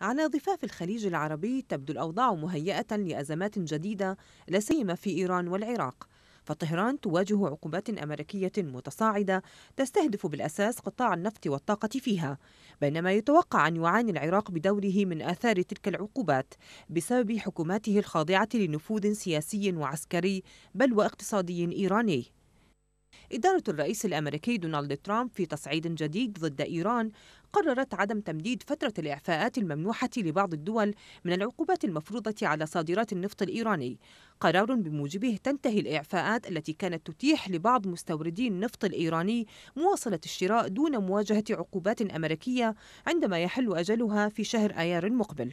على ضفاف الخليج العربي تبدو الأوضاع مهيئة لأزمات جديدة لا سيما في إيران والعراق فطهران تواجه عقوبات أمريكية متصاعدة تستهدف بالأساس قطاع النفط والطاقة فيها بينما يتوقع أن يعاني العراق بدوره من آثار تلك العقوبات بسبب حكوماته الخاضعة لنفوذ سياسي وعسكري بل واقتصادي إيراني إدارة الرئيس الأمريكي دونالد ترامب في تصعيد جديد ضد إيران قررت عدم تمديد فترة الإعفاءات الممنوحة لبعض الدول من العقوبات المفروضة على صادرات النفط الإيراني قرار بموجبه تنتهي الإعفاءات التي كانت تتيح لبعض مستوردي النفط الإيراني مواصلة الشراء دون مواجهة عقوبات أمريكية عندما يحل أجلها في شهر آيار المقبل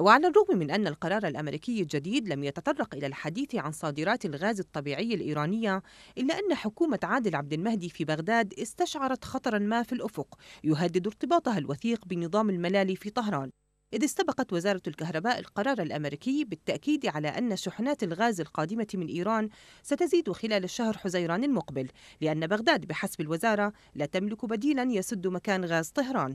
وعلى الرغم من أن القرار الأمريكي الجديد لم يتطرق إلى الحديث عن صادرات الغاز الطبيعي الإيرانية إلا أن حكومة عادل عبد المهدي في بغداد استشعرت خطرا ما في الأفق يهدد ارتباطها الوثيق بنظام الملالي في طهران إذ استبقت وزارة الكهرباء القرار الأمريكي بالتأكيد على أن شحنات الغاز القادمة من إيران ستزيد خلال الشهر حزيران المقبل لأن بغداد بحسب الوزارة لا تملك بديلا يسد مكان غاز طهران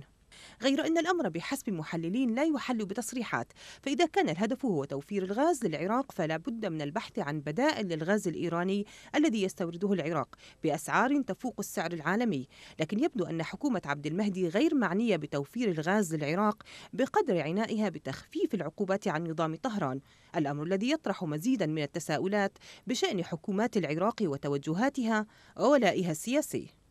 غير أن الأمر بحسب محللين لا يحل بتصريحات فإذا كان الهدف هو توفير الغاز للعراق فلا بد من البحث عن بدائل للغاز الإيراني الذي يستورده العراق بأسعار تفوق السعر العالمي لكن يبدو أن حكومة عبد المهدي غير معنية بتوفير الغاز للعراق بقدر عنائها بتخفيف العقوبات عن نظام طهران الأمر الذي يطرح مزيدا من التساؤلات بشأن حكومات العراق وتوجهاتها وولائها السياسي